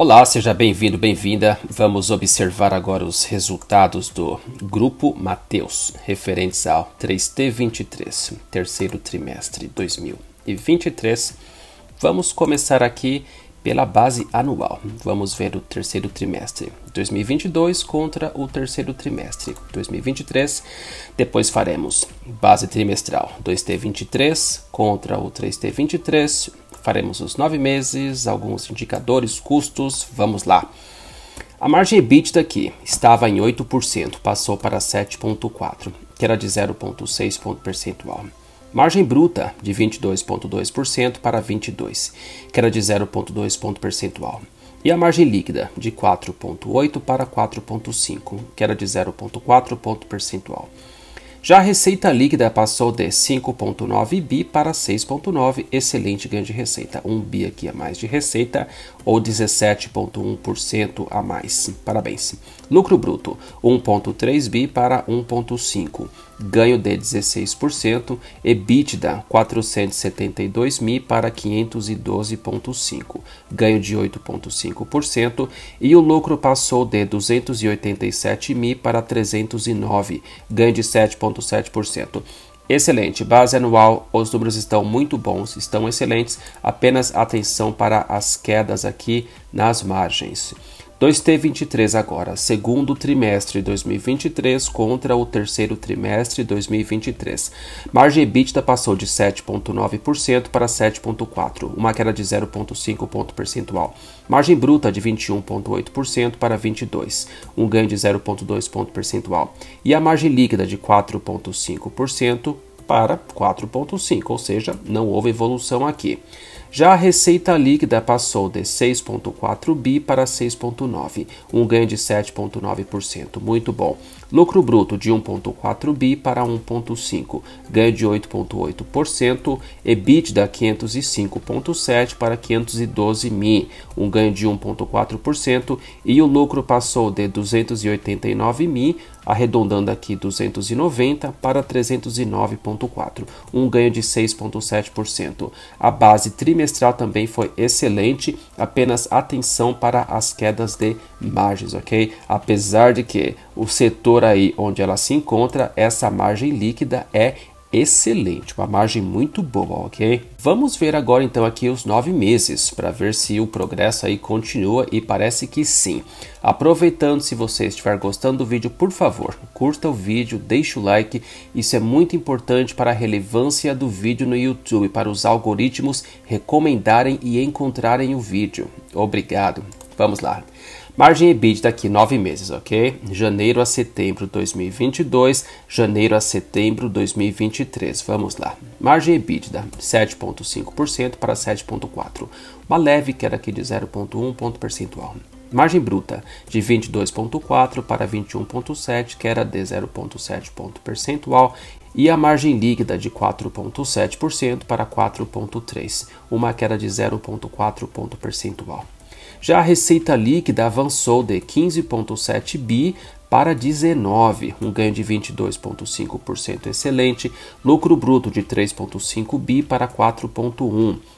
Olá, seja bem-vindo, bem-vinda. Vamos observar agora os resultados do grupo Mateus, referentes ao 3T23, terceiro trimestre 2023. Vamos começar aqui pela base anual. Vamos ver o terceiro trimestre 2022 contra o terceiro trimestre 2023. Depois faremos base trimestral 2T23 contra o 3T23 Faremos os nove meses, alguns indicadores, custos, vamos lá. A margem EBITDA aqui estava em 8%, passou para 7,4%, que era de 0,6 ponto percentual. Margem bruta de 22,2% para 22%, que era de 0,2 ponto percentual. E a margem líquida de 4,8% para 4,5%, que era de 0,4 ponto percentual. Já a receita líquida passou de 5,9 bi para 6,9, excelente ganho de receita. 1 bi aqui a mais de receita, ou 17,1% a mais. Parabéns. Lucro bruto, 1,3 bi para 1,5 ganho de 16%, EBITDA 472 mil para 512,5, ganho de 8,5% e o lucro passou de 287 mil para 309, ganho de 7,7%. Excelente, base anual, os números estão muito bons, estão excelentes, apenas atenção para as quedas aqui nas margens. 2T23 agora, segundo trimestre 2023 contra o terceiro trimestre 2023. Margem EBITDA passou de 7,9% para 7,4%, uma queda de 0,5 ponto percentual. Margem bruta de 21,8% para 22%, um ganho de 0,2 ponto percentual. E a margem líquida de 4,5% para 4,5, ou seja, não houve evolução aqui. Já a receita líquida passou de 6,4 bi para 6,9, um ganho de 7,9%. Muito bom. Lucro bruto de 1,4 bi para 1,5, ganho de 8,8%, EBITDA 505,7 para 512 mi, um ganho de 1,4%, e o lucro passou de 289 mi, arredondando aqui 290 para 309,4, um ganho de 6,7%. A base trimestral também foi excelente, apenas atenção para as quedas de margens, ok? Apesar de que o setor aí onde ela se encontra, essa margem líquida é excelente, uma margem muito boa, ok? Vamos ver agora então aqui os nove meses para ver se o progresso aí continua e parece que sim. Aproveitando, se você estiver gostando do vídeo, por favor, curta o vídeo, deixe o like, isso é muito importante para a relevância do vídeo no YouTube, para os algoritmos recomendarem e encontrarem o vídeo. Obrigado. Vamos lá. Margem EBIT aqui, nove meses, ok? Janeiro a setembro 2022, janeiro a setembro 2023. Vamos lá. Margem EBITDA, 7,5% para 7,4%. Uma leve queda aqui de 0,1 ponto percentual. Margem bruta de 22,4 para 21,7, que era de 0,7 ponto percentual, e a margem líquida de 4,7% para 4,3, uma queda de 0,4 ponto percentual. Já a receita líquida avançou de 15,7 bi para 19, um ganho de 22,5% excelente, lucro bruto de 3,5 bi para 4,1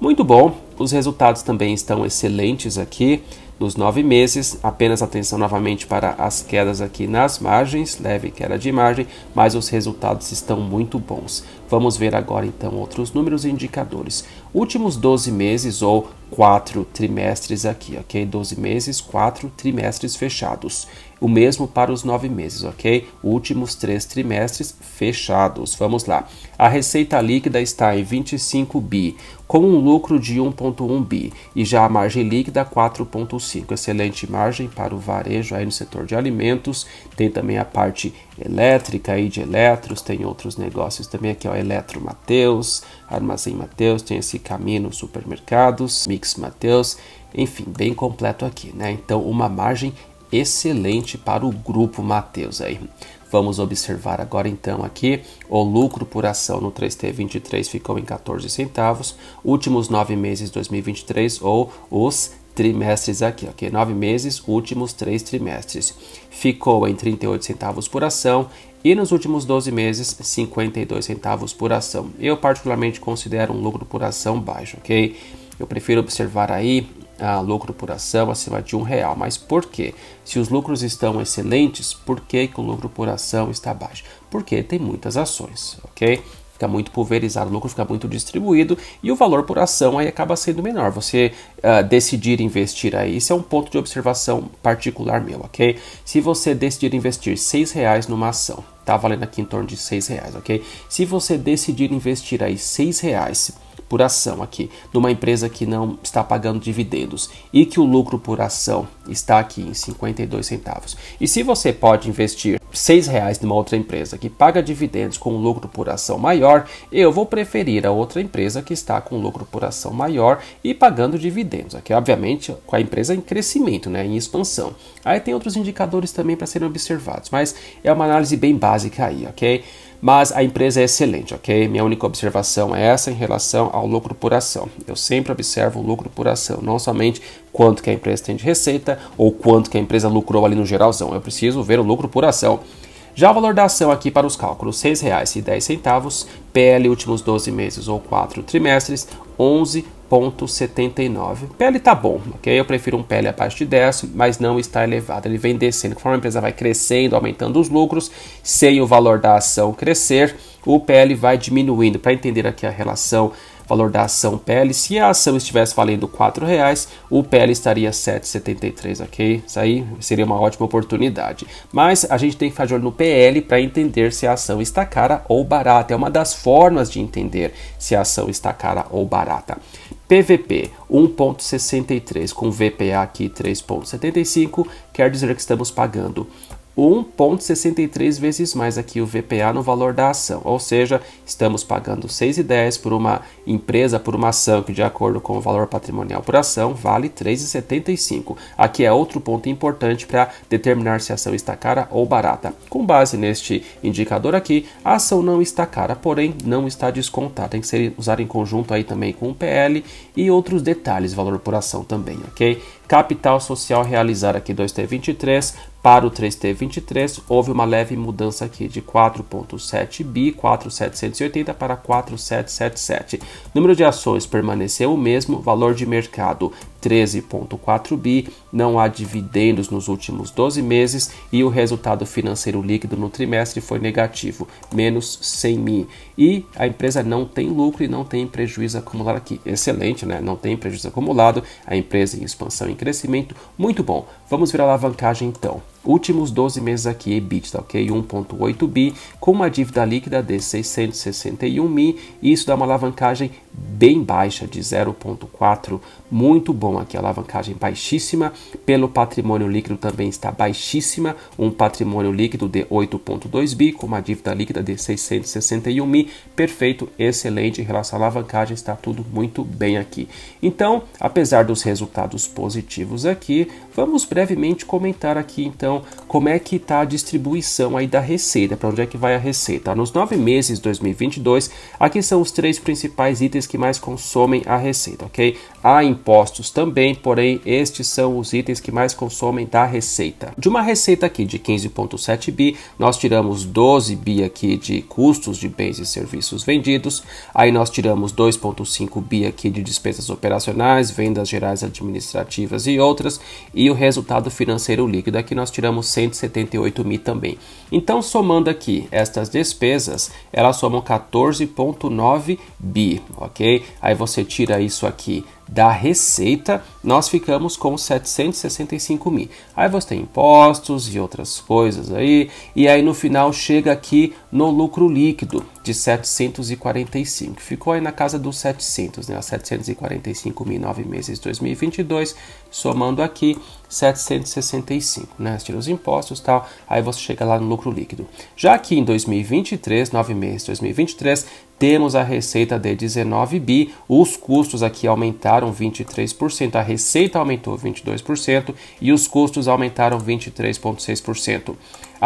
Muito bom, os resultados também estão excelentes aqui dos nove meses. Apenas atenção novamente para as quedas aqui nas margens, leve queda de margem, mas os resultados estão muito bons. Vamos ver agora então outros números e indicadores. Últimos 12 meses ou quatro trimestres aqui, ok? 12 meses, quatro trimestres fechados. O mesmo para os nove meses, ok? Últimos três trimestres fechados. Vamos lá. A receita líquida está em 25 bi, com um lucro de 1,1 bi, e já a margem líquida 4,5 Excelente margem para o varejo aí no setor de alimentos. Tem também a parte elétrica aí de eletros, tem outros negócios também aqui, ó, Eletro Mateus, Armazém Mateus, tem esse caminho supermercados, Mix Mateus, enfim, bem completo aqui, né? Então, uma margem excelente para o grupo Mateus aí. Vamos observar agora então aqui, o lucro por ação no 3T23 ficou em 14 centavos, últimos nove meses 2023 ou os trimestres aqui, ok? Nove meses, últimos três trimestres. Ficou em 38 centavos por ação e nos últimos 12 meses, 52 centavos por ação. Eu particularmente considero um lucro por ação baixo, ok? Eu prefiro observar aí a ah, lucro por ação acima de um real. Mas por quê? Se os lucros estão excelentes, por que, que o lucro por ação está baixo? Porque tem muitas ações, ok? fica muito pulverizado, o lucro fica muito distribuído e o valor por ação aí acaba sendo menor. Você uh, decidir investir aí, isso é um ponto de observação particular meu, ok? Se você decidir investir seis reais numa ação, tá valendo aqui em torno de seis reais, ok? Se você decidir investir aí seis reais por ação aqui, numa empresa que não está pagando dividendos e que o lucro por ação está aqui em 52 centavos. E se você pode investir seis reais numa outra empresa que paga dividendos com um lucro por ação maior, eu vou preferir a outra empresa que está com lucro por ação maior e pagando dividendos. Aqui, obviamente, com a empresa em crescimento, né, em expansão. Aí tem outros indicadores também para serem observados, mas é uma análise bem básica aí, ok? mas a empresa é excelente, ok? Minha única observação é essa em relação ao lucro por ação. Eu sempre observo o lucro por ação, não somente quanto que a empresa tem de receita ou quanto que a empresa lucrou ali no geralzão. Eu preciso ver o lucro por ação. Já o valor da ação aqui para os cálculos R$ 6,10, PL últimos 12 meses ou 4 trimestres, R$ 0,79. PL tá bom, ok? Eu prefiro um PL abaixo de 10, mas não está elevado. Ele vem descendo. Conforme a empresa vai crescendo, aumentando os lucros, sem o valor da ação crescer, o PL vai diminuindo. Para entender aqui a relação valor da ação PL, se a ação estivesse valendo R$ reais, o PL estaria 7,73, ok? Isso aí seria uma ótima oportunidade. Mas a gente tem que fazer olho no PL para entender se a ação está cara ou barata. É uma das formas de entender se a ação está cara ou barata. PVP 1.63 com VPA aqui 3.75, quer dizer que estamos pagando 1,63 vezes mais aqui o VPA no valor da ação. Ou seja, estamos pagando 6,10 por uma empresa por uma ação que, de acordo com o valor patrimonial por ação, vale 3,75. Aqui é outro ponto importante para determinar se a ação está cara ou barata. Com base neste indicador aqui, a ação não está cara, porém não está descontada. Tem que ser usada em conjunto aí também com o PL e outros detalhes, valor por ação também, ok? Capital Social realizar aqui 2T23 para o 3T23, houve uma leve mudança aqui de 4.7 bi, 4.780 para 4.777. Número de ações permaneceu o mesmo, valor de mercado 13,4 bi, não há dividendos nos últimos 12 meses e o resultado financeiro líquido no trimestre foi negativo, menos 100 mil. E a empresa não tem lucro e não tem prejuízo acumulado aqui. Excelente, né? Não tem prejuízo acumulado, a empresa em expansão e crescimento, muito bom. Vamos ver a alavancagem então últimos 12 meses aqui EBITDA, ok? 1.8 bi, com uma dívida líquida de 661 mil, e isso dá uma alavancagem bem baixa de 0.4, muito bom aqui, alavancagem baixíssima, pelo patrimônio líquido também está baixíssima, um patrimônio líquido de 8.2 bi, com uma dívida líquida de 661 mil, perfeito, excelente, em relação à alavancagem está tudo muito bem aqui. Então, apesar dos resultados positivos aqui, vamos brevemente comentar aqui então então, como é que está a distribuição aí da receita? Para onde é que vai a receita? Nos nove meses de 2022, aqui são os três principais itens que mais consomem a receita, ok? Há impostos também, porém estes são os itens que mais consomem da receita. De uma receita aqui de 15,7 bi, nós tiramos 12 bi aqui de custos de bens e serviços vendidos, aí nós tiramos 2,5 bi aqui de despesas operacionais, vendas gerais administrativas e outras, e o resultado financeiro líquido aqui nós tiramos tiramos 178 mil também. Então, somando aqui estas despesas, elas somam 14,9 bi, ok? Aí você tira isso aqui da receita, nós ficamos com 765 mil. Aí você tem impostos e outras coisas aí, e aí no final chega aqui no lucro líquido de 745. Ficou aí na casa dos 700, né? 745 mil, nove meses 2022, somando aqui 765, né? Tira os impostos tal, aí você chega lá no lucro líquido. Já aqui em 2023, nove meses 2023, temos a receita de 19 bi, os custos aqui aumentaram 23%, a receita aumentou 22% e os custos aumentaram 23,6%.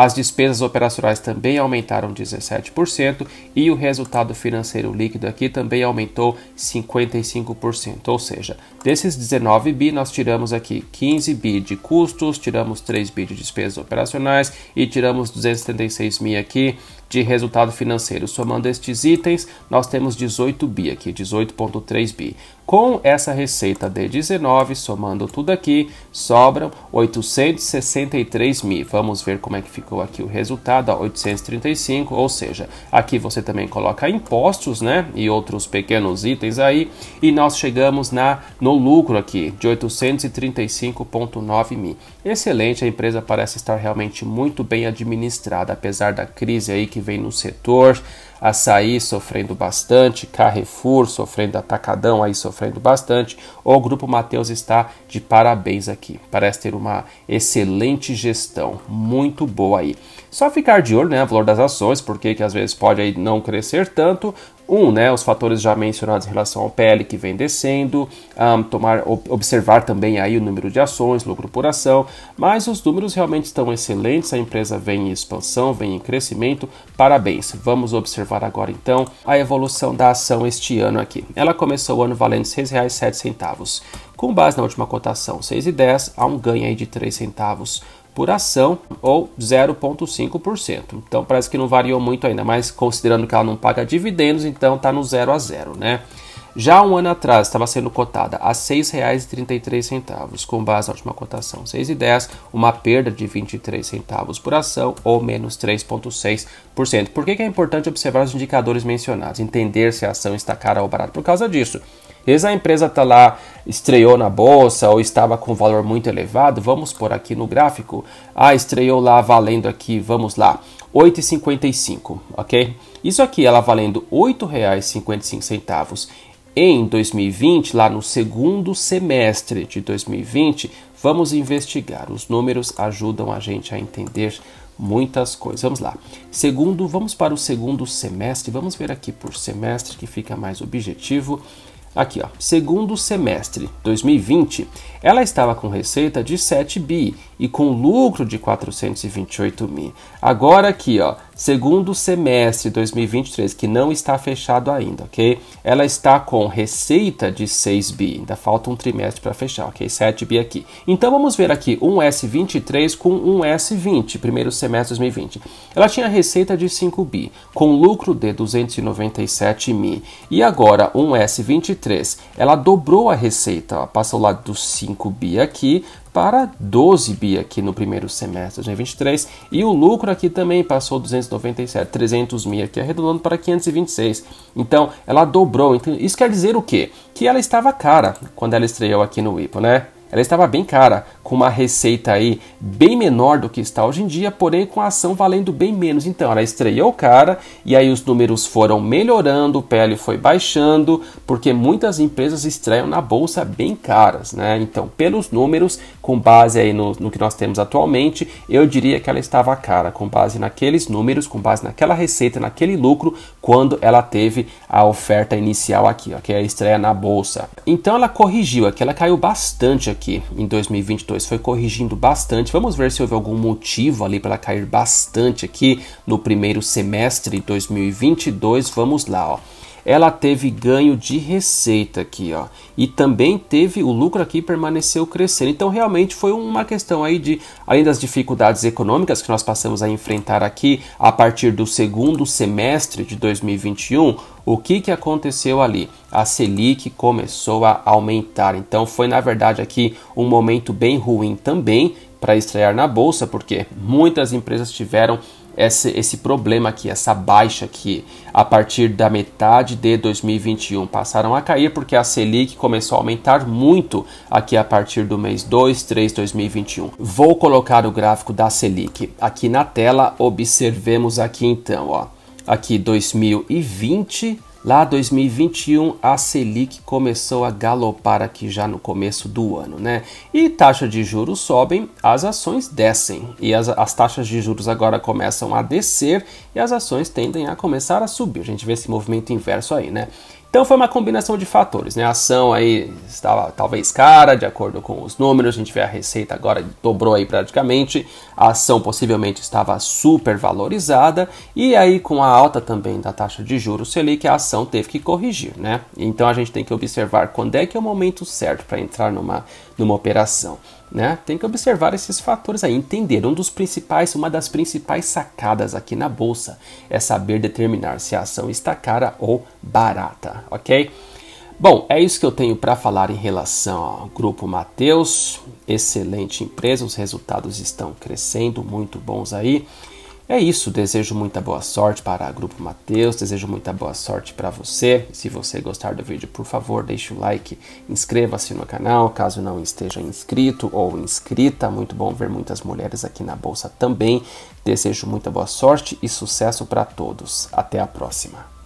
As despesas operacionais também aumentaram 17% e o resultado financeiro líquido aqui também aumentou 55%. Ou seja, desses 19 bi nós tiramos aqui 15 bi de custos, tiramos 3 bi de despesas operacionais e tiramos 276 mil aqui de resultado financeiro. Somando estes itens, nós temos 18 bi aqui, 18.3 bi. Com essa receita de 19, somando tudo aqui, sobram 863 mil. Vamos ver como é que ficou aqui o resultado, ó, 835, ou seja, aqui você também coloca impostos, né, e outros pequenos itens aí, e nós chegamos na no lucro aqui de 835.9 mil. Excelente, a empresa parece estar realmente muito bem administrada, apesar da crise aí que vem no setor. Açaí sofrendo bastante, Carrefour sofrendo, Atacadão aí sofrendo bastante. O Grupo Mateus está de parabéns aqui. Parece ter uma excelente gestão, muito boa aí. Só ficar de olho, né, valor das ações, porque que às vezes pode aí não crescer tanto, um, né, os fatores já mencionados em relação ao PL que vem descendo, um, tomar, observar também aí o número de ações, lucro por ação, mas os números realmente estão excelentes, a empresa vem em expansão, vem em crescimento, parabéns. Vamos observar agora então a evolução da ação este ano aqui. Ela começou o ano valendo R$ 6,07, com base na última cotação R$ 6,10, há um ganho aí de 3 centavos por ação ou 0,5%. Então parece que não variou muito ainda, mas considerando que ela não paga dividendos, então está no 0 a 0, né? Já um ano atrás estava sendo cotada a R$ 6,33, com base na última cotação R$ 6,10, uma perda de 23 centavos por ação, ou menos 3,6%. Por que, que é importante observar os indicadores mencionados? Entender se a ação está cara ou barata por causa disso. Às a empresa está lá, estreou na bolsa ou estava com valor muito elevado, vamos por aqui no gráfico. Ah, estreou lá valendo aqui, vamos lá, 8,55, ok? Isso aqui, ela valendo R$ 8,55 em 2020, lá no segundo semestre de 2020, vamos investigar. Os números ajudam a gente a entender muitas coisas. Vamos lá. Segundo, vamos para o segundo semestre. Vamos ver aqui por semestre que fica mais objetivo. Aqui, ó, segundo semestre 2020, ela estava com receita de 7 bi e com lucro de 428 mil. Agora aqui, ó, segundo semestre 2023, que não está fechado ainda, ok? Ela está com receita de 6 bi, ainda falta um trimestre para fechar, ok? 7 bi aqui. Então vamos ver aqui um S23 com um S20, primeiro semestre 2020. Ela tinha receita de 5 bi, com lucro de 297 mil. E agora um S23, ela dobrou a receita, ó, passou lá dos 5 bi aqui para 12 bi aqui no primeiro semestre de 2023 e o lucro aqui também passou 297, 300 mil aqui arredondando para 526. Então ela dobrou. Então, isso quer dizer o quê? Que ela estava cara quando ela estreou aqui no IPO, né? Ela estava bem cara, com uma receita aí bem menor do que está hoje em dia, porém com a ação valendo bem menos. Então ela estreou cara e aí os números foram melhorando, o PL foi baixando, porque muitas empresas estreiam na bolsa bem caras, né? Então, pelos números, com base aí no, no que nós temos atualmente, eu diria que ela estava cara, com base naqueles números, com base naquela receita, naquele lucro, quando ela teve a oferta inicial aqui, ó, que é a estreia na bolsa. Então ela corrigiu aqui, ela caiu bastante aqui aqui em 2022 foi corrigindo bastante. Vamos ver se houve algum motivo ali para cair bastante aqui no primeiro semestre de 2022. Vamos lá, ó ela teve ganho de receita aqui, ó. E também teve o lucro aqui permaneceu crescendo. Então realmente foi uma questão aí de além das dificuldades econômicas que nós passamos a enfrentar aqui a partir do segundo semestre de 2021, o que que aconteceu ali? A Selic começou a aumentar. Então foi na verdade aqui um momento bem ruim também para estrear na bolsa, porque muitas empresas tiveram esse, esse problema aqui, essa baixa que a partir da metade de 2021 passaram a cair porque a Selic começou a aumentar muito aqui a partir do mês 2, 3, 2021. Vou colocar o gráfico da Selic aqui na tela, observemos aqui então, ó, aqui 2020 Lá 2021 a Selic começou a galopar aqui já no começo do ano, né? E taxa de juros sobem, as ações descem e as, as taxas de juros agora começam a descer e as ações tendem a começar a subir. A gente vê esse movimento inverso aí, né? Então foi uma combinação de fatores, né? A ação aí estava talvez cara, de acordo com os números, a gente vê a receita agora dobrou aí praticamente, a ação possivelmente estava super valorizada e aí com a alta também da taxa de juros Selic, a ação teve que corrigir, né? Então a gente tem que observar quando é que é o momento certo para entrar numa, numa operação. Né? Tem que observar esses fatores aí, entender. Um dos principais, uma das principais sacadas aqui na bolsa é saber determinar se a ação está cara ou barata, ok? Bom, é isso que eu tenho para falar em relação ao Grupo Mateus. Excelente empresa, os resultados estão crescendo, muito bons aí. É isso, desejo muita boa sorte para o Grupo Mateus, desejo muita boa sorte para você. Se você gostar do vídeo, por favor, deixe o like, inscreva-se no canal, caso não esteja inscrito ou inscrita. Muito bom ver muitas mulheres aqui na bolsa também. Desejo muita boa sorte e sucesso para todos. Até a próxima.